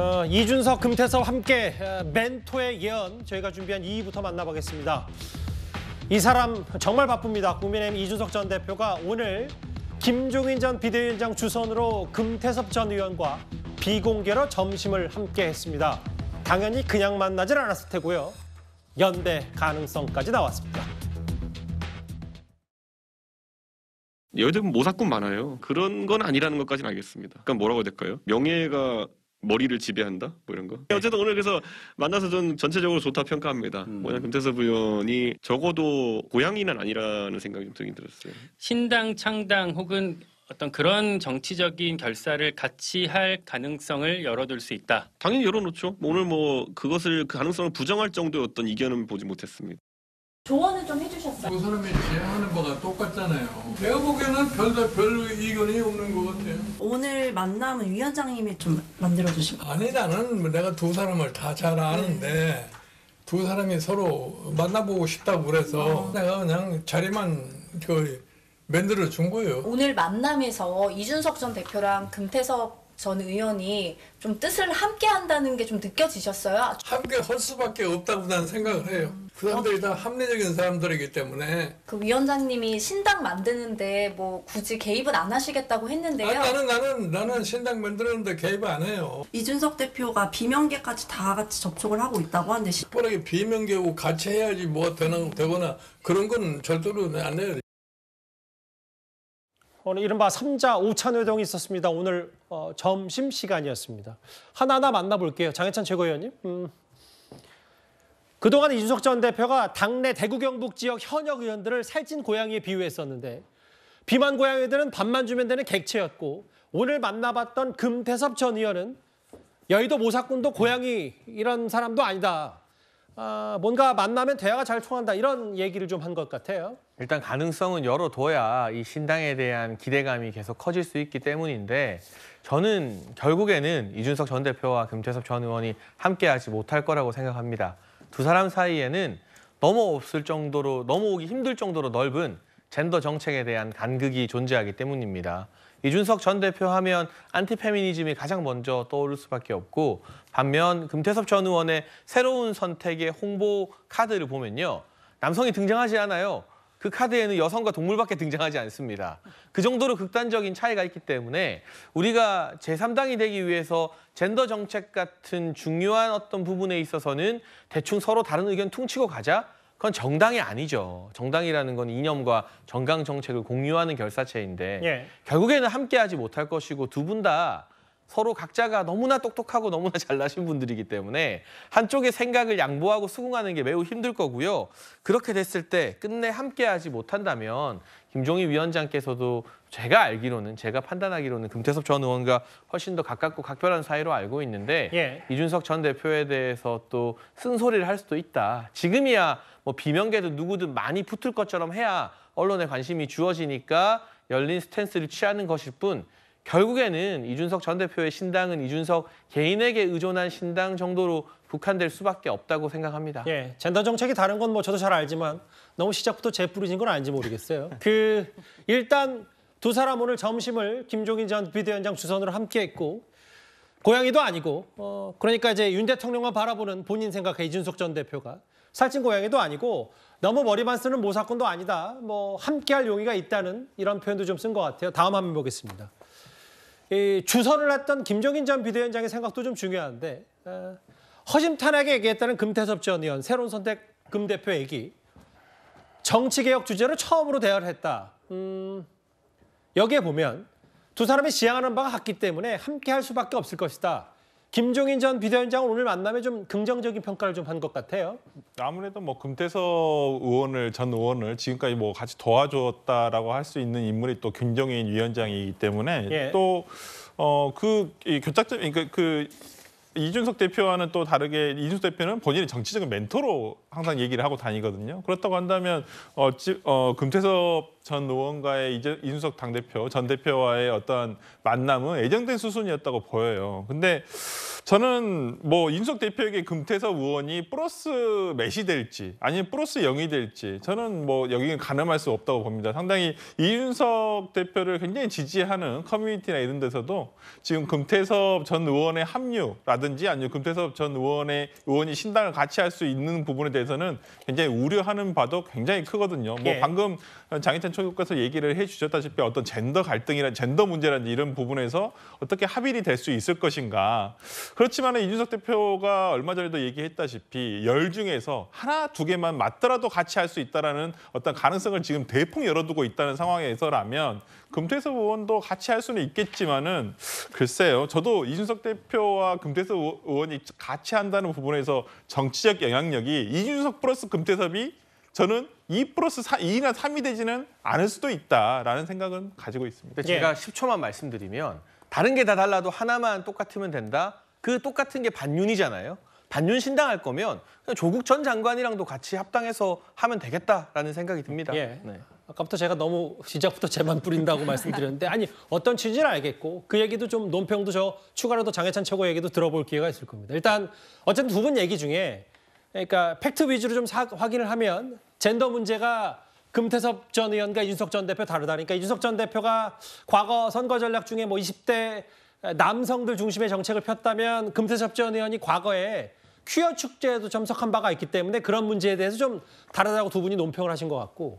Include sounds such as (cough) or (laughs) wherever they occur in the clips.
어, 이준석, 금태섭 함께 어, 멘토의 예언 저희가 준비한 2부터 위 만나보겠습니다. 이 사람 정말 바쁩니다. 국민의힘 이준석 전 대표가 오늘 김종인 전 비대위원장 주선으로 금태섭 전 의원과 비공개로 점심을 함께 했습니다. 당연히 그냥 만나질 않았을 테고요. 연대 가능성까지 나왔습니다. 여자 모사꾼 많아요. 그런 건 아니라는 것까지는 알겠습니다. 그러니까 뭐라고 해야 될까요? 명예가 머리를 지배한다 뭐 이런 거 네. 어쨌든 오늘 그래서 만나서 전 전체적으로 좋다 평가합니다 음. 뭐냐 금태섭 의원이 적어도 고양이는 아니라는 생각이 좀 들긴 들었어요 신당 창당 혹은 어떤 그런 정치적인 결사를 같이 할 가능성을 열어둘 수 있다 당연히 열어놓죠 뭐 오늘 뭐 그것을 그 가능성을 부정할 정도의 어떤 이견은 보지 못했습니다 조언을 좀 해주 그 사람이 제안하는 바가 똑같잖아요. 내가 보기에는 별다 별 이견이 없는 것 같아요. 오늘 만남은 위원장님이 좀 만들어주신 거 아니 나는 뭐 내가 두 사람을 다 잘 아는데 네. 두 사람이 서로 만나보고 싶다고 그래서 어. 내가 그냥 자리만 그 만들어 준 거예요. 오늘 만남에서 이준석 전 대표랑 금태섭 전 의원이 좀 뜻을 함께 한다는 게 좀 느껴지셨어요? 함께 할 수밖에 없다고 나 생각을 해요. 음. 그 사람들이 다 합리적인 사람들이기 때문에 그 위원장님이 신당 만드는데 뭐 굳이 개입은 안 하시겠다고 했는데요. 아니, 나는 나는 나는 신당 만드는데 개입 안 해요. 이준석 대표가 비명계까지 다 같이 접촉을 하고 있다고 하는데 특별하게 비명계고 같이 해야지 뭐 되나 되거나 그런 건 절대로 안 해요. 오늘 이른바 3자오찬 회동이 있었습니다. 오늘 어, 점심 시간이었습니다. 하나하나 만나볼게요. 장해찬 최고위원님. 음. 그동안 이준석 전 대표가 당내 대구 경북 지역 현역 의원들을 살찐 고양이에 비유했었는데 비만 고양이들은 밥만 주면 되는 객체였고 오늘 만나봤던 금태섭 전 의원은 여의도 모사꾼도 고양이 이런 사람도 아니다. 아, 뭔가 만나면 대화가 잘 통한다 이런 얘기를 좀 한 것 같아요. 일단 가능성은 열어둬야 이 신당에 대한 기대감이 계속 커질 수 있기 때문인데 저는 결국에는 이준석 전 대표와 금태섭 전 의원이 함께하지 못할 거라고 생각합니다. 두 사람 사이에는 넘어 없을 정도로 넘어오기 힘들 정도로 넓은 젠더 정책에 대한 간극이 존재하기 때문입니다. 이준석 전 대표 하면 안티페미니즘이 가장 먼저 떠오를 수밖에 없고 반면 금태섭 전 의원의 새로운 선택의 홍보 카드를 보면요. 남성이 등장하지 않아요. 그 카드에는 여성과 동물밖에 등장하지 않습니다. 그 정도로 극단적인 차이가 있기 때문에 우리가 제3당이 되기 위해서 젠더 정책 같은 중요한 어떤 부분에 있어서는 대충 서로 다른 의견 퉁치고 가자. 그건 정당이 아니죠. 정당이라는 건 이념과 정강 정책을 공유하는 결사체인데 예. 결국에는 함께하지 못할 것이고 두분다 서로 각자가 너무나 똑똑하고 너무나 (laughs) 잘나신 분들이기 때문에 한쪽의 생각을 양보하고 수긍하는 게 매우 힘들 거고요. 그렇게 됐을 때 끝내 함께하지 못한다면 김종희 위원장께서도 제가 알기로는 제가 판단하기로는 금태섭 전 의원과 훨씬 더 가깝고 각별한 사이로 알고 있는데 예. 이준석 전 대표에 대해서 또 쓴소리를 할 수도 있다. 지금이야 뭐 비명계도 누구든 많이 붙을 것처럼 해야 언론의 관심이 주어지니까 열린 스탠스를 취하는 것일 뿐 결국에는 이준석 전 대표의 신당은 이준석 개인에게 의존한 신당 정도로 북한될 수밖에 없다고 생각합니다. 예, 젠더 정책이 다른 건 뭐 저도 잘 알지만 너무 시작부터 재뿌리진 건 아닌지 모르겠어요. (laughs) 그 일단 두 사람 오늘 점심을 김종인 전 비대위원장 주선으로 함께했고 고양이도 아니고 어, 그러니까 이제 윤 대통령과 바라보는 본인 생각에 이준석 전 대표가 살찐 고양이도 아니고 너무 머리만 쓰는 모사꾼도 아니다. 뭐 함께할 용의가 있다는 이런 표현도 좀 쓴 것 같아요. 다음 화면 보겠습니다. 이 주선을 했던 김종인 전 비대위원장의 생각도 좀 중요한데 어, 허심탄회하게 얘기했다는 금태섭 전 의원 새로운 선택 금 대표 얘기 정치개혁 주제로 처음으로 대화를 했다. 음, 여기에 보면 두 사람이 지향하는 바가 같기 때문에 함께 할 수밖에 없을 것이다. 김종인 전 비대위원장은 오늘 만남에 좀 긍정적인 평가를 좀 한 것 같아요. 아무래도 뭐 금태섭 의원을 전 의원을 지금까지 뭐 같이 도와줬다라고 할 수 있는 인물이 또 김종인 위원장이기 때문에 예. 또어그 교착점 그러니까 그 이준석 대표와는 또 다르게 이준석 대표는 본인의 정치적인 멘토로 항상 얘기를 하고 다니거든요. 그렇다고 한다면 어, 지, 어, 금태섭 전 의원과의 이제, 이준석 당대표 전 대표와의 어떤 만남은 예정된 수순이었다고 보여요. 근데 저는 뭐 이준석 대표에게 금태섭 의원이 플러스 매시 될지 아니면 플러스 영이 될지 저는 뭐 여기는 가늠할 수 없다고 봅니다. 상당히 이준석 대표를 굉장히 지지하는 커뮤니티나 이런 데서도 지금 금태섭 전 의원의 합류라 가든지 아니면 금태섭 전 의원의 의원이 신당을 같이 할 수 있는 부분에 대해서는 굉장히 우려하는 바도 굉장히 크거든요. 뭐 예. 방금 장희찬 총국께서 얘기를 해주셨다시피 어떤 젠더 갈등이란 젠더 문제라든지 이런 부분에서 어떻게 합의를 될수 있을 것인가. 그렇지만 이준석 대표가 얼마 전에도 얘기했다시피 열 중에서 하나 두 개만 맞더라도 같이 할 수 있다라는 어떤 가능성을 지금 대폭 열어두고 있다는 상황에서라면 금태섭 의원도 같이 할 수는 있겠지만은 글쎄요. 저도 이준석 대표와 금태섭 의원이 같이 한다는 부분에서 정치적 영향력이 이준석 플러스 금태섭이 저는 2 플러스 4, 2나 3이 되지는 않을 수도 있다라는 생각은 가지고 있습니다. 제가 예. 10초만 말씀드리면 다른 게 다 달라도 하나만 똑같으면 된다. 그 똑같은 게 반윤이잖아요. 반윤 신당할 거면 조국 전 장관이랑도 같이 합당해서 하면 되겠다라는 생각이 듭니다. 예. 네. 아까부터 제가 너무 시작부터 제만 뿌린다고 말씀드렸는데 아니 어떤 취지를 알겠고 그 얘기도 좀 논평도 저 추가로 더 장해찬 최고 얘기도 들어볼 기회가 있을 겁니다. 일단 어쨌든 두 분 얘기 중에 그러니까 팩트 위주로 좀 사, 확인을 하면 젠더 문제가 금태섭 전 의원과 윤석 전 대표 다르다니까 그러니까 윤석 전 대표가 과거 선거 전략 중에 뭐 20대 남성들 중심의 정책을 폈다면 금태섭 전 의원이 과거에 퀴어 축제에도 참석한 바가 있기 때문에 그런 문제에 대해서 좀 다르다고 두 분이 논평을 하신 것 같고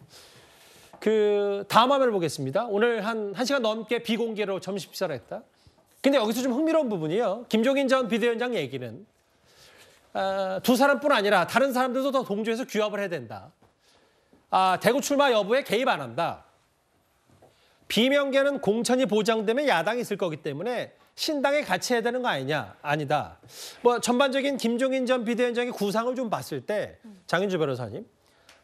그 다음 화면을 보겠습니다. 오늘 한 1시간 넘게 비공개로 점심 식사를 했다. 근데 여기서 좀 흥미로운 부분이요. 김종인 전 비대위원장 얘기는 아, 두 사람뿐 아니라 다른 사람들도 더 동조해서 규합을 해야 된다. 아, 대구 출마 여부에 개입 안 한다. 비명계는 공천이 보장되면 야당이 있을 거기 때문에 신당에 같이 해야 되는 거 아니냐? 아니다. 뭐 전반적인 김종인 전 비대위원장의 구상을 좀 봤을 때 장윤주 변호사님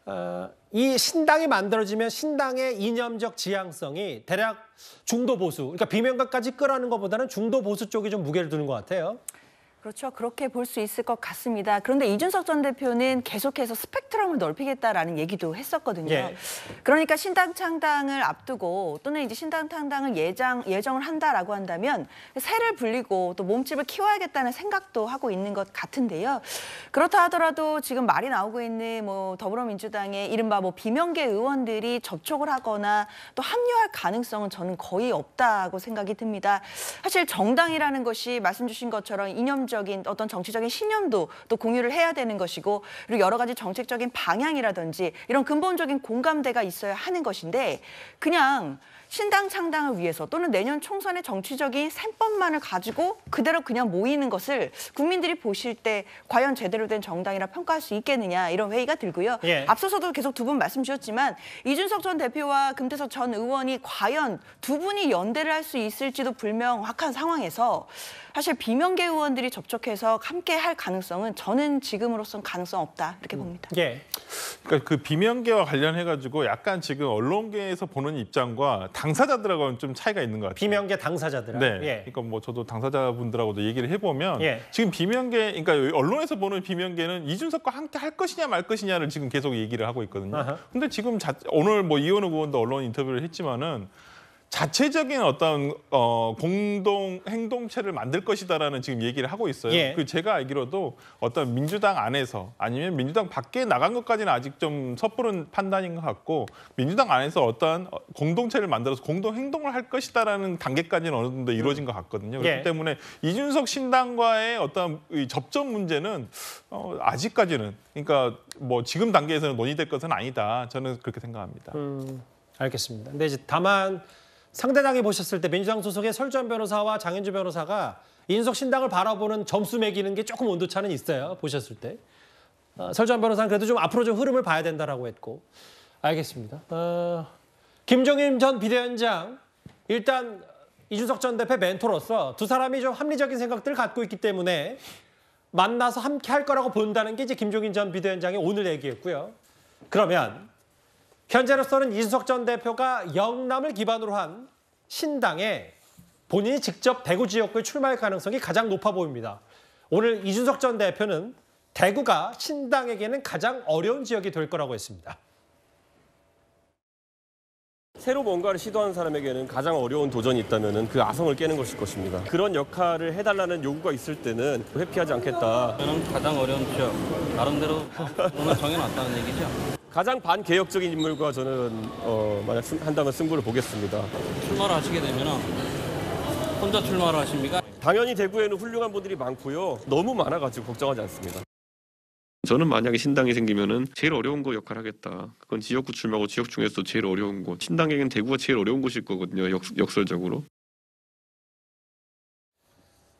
어, 이 신당이 만들어지면 신당의 이념적 지향성이 대략 중도 보수, 그러니까 비명가까지 끌어는 것보다는 중도 보수 쪽이 좀 무게를 두는 것 같아요. 그렇죠. 그렇게 볼 수 있을 것 같습니다. 그런데 이준석 전 대표는 계속해서 스펙트럼을 넓히겠다라는 얘기도 했었거든요. 예. 그러니까 신당 창당을 앞두고 또는 이제 신당 창당을 예정, 예정을 한다라고 한다면 새를 불리고 또 몸집을 키워야겠다는 생각도 하고 있는 것 같은데요. 그렇다 하더라도 지금 말이 나오고 있는 뭐 더불어민주당의 이른바 뭐 비명계 의원들이 접촉을 하거나 또 합류할 가능성은 저는 거의 없다고 생각이 듭니다. 사실 정당이라는 것이 말씀 주신 것처럼 이념적 정치적인 어떤 정치적인 신념도 또 공유를 해야 되는 것이고 그리고 여러 가지 정책적인 방향이라든지 이런 근본적인 공감대가 있어야 하는 것인데 그냥 신당 창당을 위해서 또는 내년 총선의 정치적인 셈법만을 가지고 그대로 그냥 모이는 것을 국민들이 보실 때 과연 제대로 된 정당이라 평가할 수 있겠느냐 이런 회의가 들고요. 예. 앞서서도 계속 두 분 말씀 주셨지만 이준석 전 대표와 금태섭 전 의원이 과연 두 분이 연대를 할 수 있을지도 불명확한 상황에서 사실 비명계 의원들이 접촉해서 함께 할 가능성은 저는 지금으로선 가능성 없다 이렇게 음. 봅니다. 예. 그러니까 그 비명계와 관련해 가지고 약간 지금 언론계에서 보는 입장과 당사자들하고는 좀 차이가 있는 것 같아요. 비명계 당사자들. 네. 예. 그러니까 뭐 저도 당사자분들하고도 얘기를 해보면 예. 지금 비명계, 그러니까 언론에서 보는 비명계는 이준석과 함께 할 것이냐 말 것이냐를 지금 계속 얘기를 하고 있거든요. 아하. 근데 지금 자, 오늘 뭐 이현우 의원도 언론 인터뷰를 했지만은. 자체적인 어떤 어, 공동 행동체를 만들 것이다라는 지금 얘기를 하고 있어요. 예. 그 제가 알기로도 어떤 민주당 안에서 아니면 민주당 밖에 나간 것까지는 아직 좀 섣부른 판단인 것 같고 민주당 안에서 어떤 어, 공동체를 만들어서 공동 행동을 할 것이다라는 단계까지는 어느 정도 이루어진 것 같거든요. 그렇기 예. 때문에 이준석 신당과의 어떤 이 접점 문제는 어, 아직까지는 그러니까 뭐 지금 단계에서는 논의될 것은 아니다. 저는 그렇게 생각합니다. 음, 알겠습니다. 근데 이제 다만 상대당이 보셨을 때 민주당 소속의 설전 변호사와 장현주 변호사가 인석 신당을 바라보는 점수 매기는 게 조금 온도차는 있어요. 보셨을 때. 어, 설전 변호사는 그래도 좀 앞으로 좀 흐름을 봐야 된다라고 했고. 알겠습니다. 어, 김종인 전 비대위원장 일단 이준석 전 대표 멘토로서 두 사람이 좀 합리적인 생각들을 갖고 있기 때문에 만나서 함께 할 거라고 본다는 게 이제 김종인 전 비대위원장이 오늘 얘기했고요. 그러면 현재로서는 이준석 전 대표가 영남을 기반으로 한 신당에 본인이 직접 대구 지역구에 출마할 가능성이 가장 높아 보입니다. 오늘 이준석 전 대표는 대구가 신당에게는 가장 어려운 지역이 될 거라고 했습니다. 새로 뭔가를 시도하는 사람에게는 가장 어려운 도전이 있다면 그 아성을 깨는 것일 것입니다. 그런 역할을 해달라는 요구가 있을 때는 회피하지 않겠다. 저는 가장 어려운 지역, 나름대로 정해놨다는 얘기죠. 가장 반개혁적인 인물과 저는 어, 만약 승, 한다면 승부를 보겠습니다. 출마를 하시게 되면 혼자 출마를 하십니까? 당연히 대구에는 훌륭한 분들이 많고요. 너무 많아가지고 걱정하지 않습니다. 저는 만약에 신당이 생기면은 제일 어려운 거 역할 하겠다. 그건 지역구 출마고 지역 중에서도 제일 어려운 곳. 신당에는 게 대구가 제일 어려운 곳일 거거든요. 역, 역설적으로.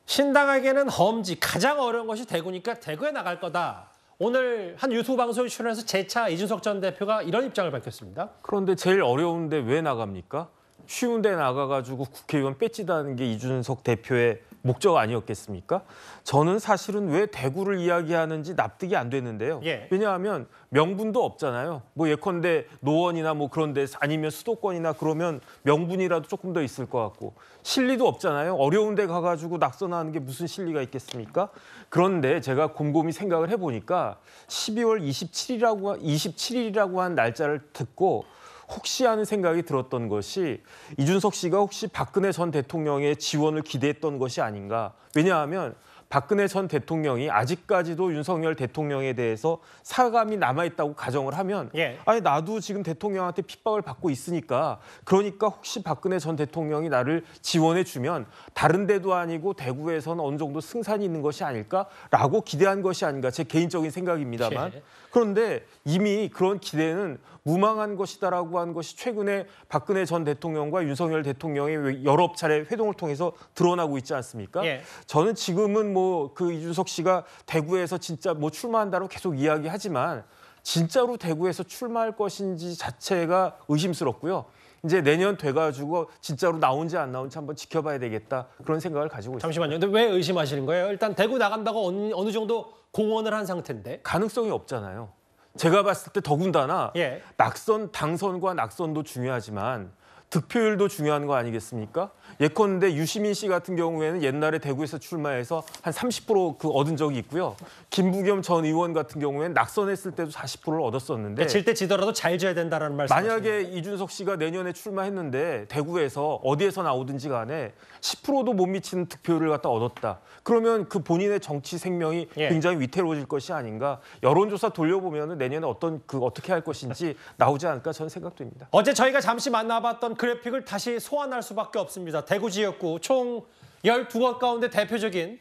신당에게는 험지 가장 어려운 것이 대구니까 대구에 나갈 거다. 오늘 한 유튜브 방송 출연해서 재차 이준석 전 대표가 이런 입장을 밝혔습니다. 그런데 제일 어려운데 왜 나갑니까? 쉬운데 나가가지고 국회의원 뺏지다는 게 이준석 대표의 목적 아니었겠습니까? 저는 사실은 왜 대구를 이야기하는지 납득이 안 되는데요. 예. 왜냐하면 명분도 없잖아요. 뭐 예컨대 노원이나 뭐 그런 데 아니면 수도권이나 그러면 명분이라도 조금 더 있을 것 같고 실리도 없잖아요. 어려운 데 가가지고 낙선하는 게 무슨 실리가 있겠습니까? 그런데 제가 곰곰이 생각을 해보니까 12월 27일이라고, 27일이라고 한 날짜를 듣고 혹시 하는 생각이 들었던 것이 이준석 씨가 혹시 박근혜 전 대통령의 지원을 기대했던 것이 아닌가. 왜냐하면 박근혜 전 대통령이 아직까지도 윤석열 대통령에 대해서 사감이 남아있다고 가정을 하면 예. 아니 나도 지금 대통령한테 핍박을 받고 있으니까 그러니까 혹시 박근혜 전 대통령이 나를 지원해주면 다른 데도 아니고 대구에서는 어느 정도 승산이 있는 것이 아닐까라고 기대한 것이 아닌가 제 개인적인 생각입니다만 예. 그런데 이미 그런 기대는 무망한 것이다라고 한 것이 최근에 박근혜 전 대통령과 윤석열 대통령의 여러 차례 회동을 통해서 드러나고 있지 않습니까? 예. 저는 지금은 뭐 그 이준석 씨가 대구에서 진짜 뭐 출마한다고 계속 이야기하지만 진짜로 대구에서 출마할 것인지 자체가 의심스럽고요. 이제 내년 돼가지고 진짜로 나온지 안 나온지 한번 지켜봐야 되겠다 그런 생각을 가지고 잠시만요. 있습니다. 잠시만요. 근데 왜 의심하시는 거예요? 일단 대구 나간다고 어느, 어느 정도 공언을 한 상태인데 가능성이 없잖아요. 제가 봤을 때 더군다나 예. 낙선 당선과 낙선도 중요하지만 득표율도 중요한 거 아니겠습니까? 예컨대 유시민 씨 같은 경우에는 옛날에 대구에서 출마해서 한 30%그 얻은 적이 있고요. 김부겸 전 의원 같은 경우에는 낙선했을 때도 40%를 얻었었는데 그러니까 질때 지더라도 잘 져야 된다는 말씀. 만약에 이준석 씨가 내년에 출마했는데 대구에서 어디에서 나오든지 간에 10%도 못 미치는 득표율을 갖다 얻었다. 그러면 그 본인의 정치 생명이 예. 굉장히 위태로워질 것이 아닌가. 여론조사 돌려보면 내년에 어떤 그 어떻게 할 것인지 나오지 않을까 저는 생각됩니다. 어제 저희가 잠시 만나봤던 그래픽을 다시 소환할 수밖에 없습니다. 대구 지역구 총 12곳 가운데 대표적인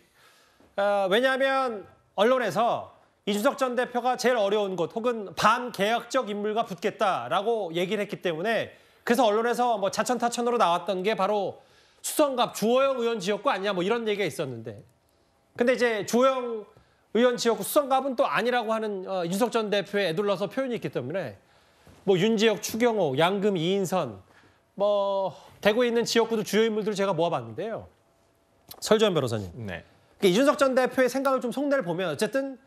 어, 왜냐하면 언론에서 이준석 전 대표가 제일 어려운 곳 혹은 반개혁적 인물과 붙겠다라고 얘기를 했기 때문에 그래서 언론에서 뭐 자천타천으로 나왔던 게 바로 수성갑 주호영 의원 지역구 아니냐 뭐 이런 얘기가 있었는데 근데 이제 주호영 의원 지역구 수성갑은 또 아니라고 하는 어, 이준석 전 대표의 애둘러서 표현이 있기 때문에 뭐 윤지혁, 추경호, 양금, 이인선 뭐 대구에 있는 지역구도 주요 인물들을 제가 모아봤는데요. 설주현 변호사님. 네. 그러니까 이준석 전 대표의 생각을 좀 속내를 보면 어쨌든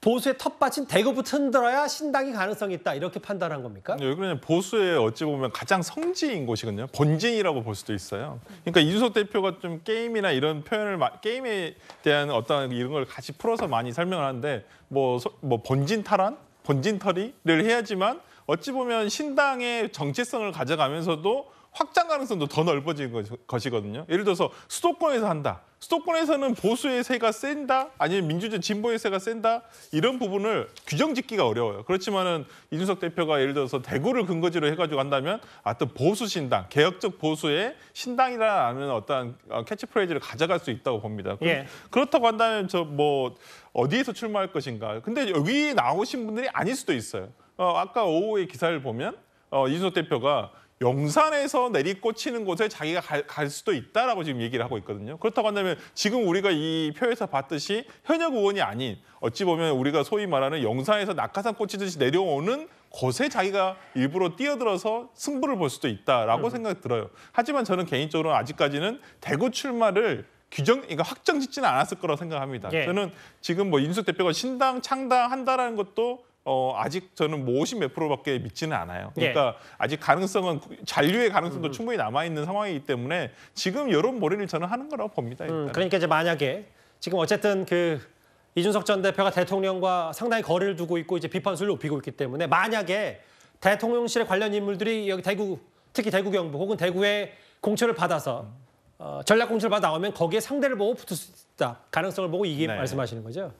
보수의 텃밭인 대구부터 흔들어야 신당이 가능성이 있다 이렇게 판단한 겁니까? 네, 그러냐 보수의 어찌 보면 가장 성지인 곳이거든요. 본진이라고 볼 수도 있어요. 그러니까 이준석 대표가 좀 게임이나 이런 표현을 게임에 대한 어떤 이런 걸 같이 풀어서 많이 설명을 하는데 뭐뭐 뭐 본진 탈환, 본진 털이를 해야지만 어찌 보면 신당의 정체성을 가져가면서도 확장 가능성도 더넓어진 것이거든요. 예를 들어서 수도권에서 한다. 수도권에서는 보수의 세가 센다, 아니면 민주주의 진보의 세가 센다 이런 부분을 규정 짓기가 어려워요. 그렇지만은 이준석 대표가 예를 들어서 대구를 근거지로 해가지고 한다면 어떤 아, 보수 신당, 개혁적 보수의 신당이라는 어떤 어, 캐치프레이즈를 가져갈 수 있다고 봅니다. 예. 그렇다고 한다면 저 뭐 어디에서 출마할 것인가? 근데 여기 나오신 분들이 아닐 수도 있어요. 어, 아까 오후에 기사를 보면 어, 이준석 대표가 영산에서 내리꽂히는 곳에 자기가 갈, 갈, 수도 있다라고 지금 얘기를 하고 있거든요. 그렇다고 한다면 지금 우리가 이 표에서 봤듯이 현역 의원이 아닌 어찌 보면 우리가 소위 말하는 영산에서 낙하산 꽂히듯이 내려오는 곳에 자기가 일부러 뛰어들어서 승부를 볼 수도 있다라고 음. 생각이 들어요. 하지만 저는 개인적으로는 아직까지는 대구 출마를 규정, 그러니까 확정 짓지는 않았을 거라고 생각합니다. 예. 저는 지금 뭐 인수 대표가 신당 창당한다라는 것도 어, 아직 저는 뭐50 몇 프로밖에 믿지는 않아요. 예. 그러니까 예. 아직 가능성은 잔류의 가능성도 음. 충분히 남아 있는 상황이기 때문에 지금 여론 몰이를 저는 하는 거라고 봅니다. 음, 그러니까 이제 만약에 지금 어쨌든 그 이준석 전 대표가 대통령과 상당히 거리를 두고 있고 이제 비판수를 높이고 있기 때문에 만약에 대통령실에 관련 인물들이 여기 대구 특히 대구 경북 혹은 대구에 공천을 받아서 어, 전략 공천을 받아 나오면 거기에 상대를 보고 붙을 수 있다 가능성을 보고 이게 네. 말씀하시는 거죠.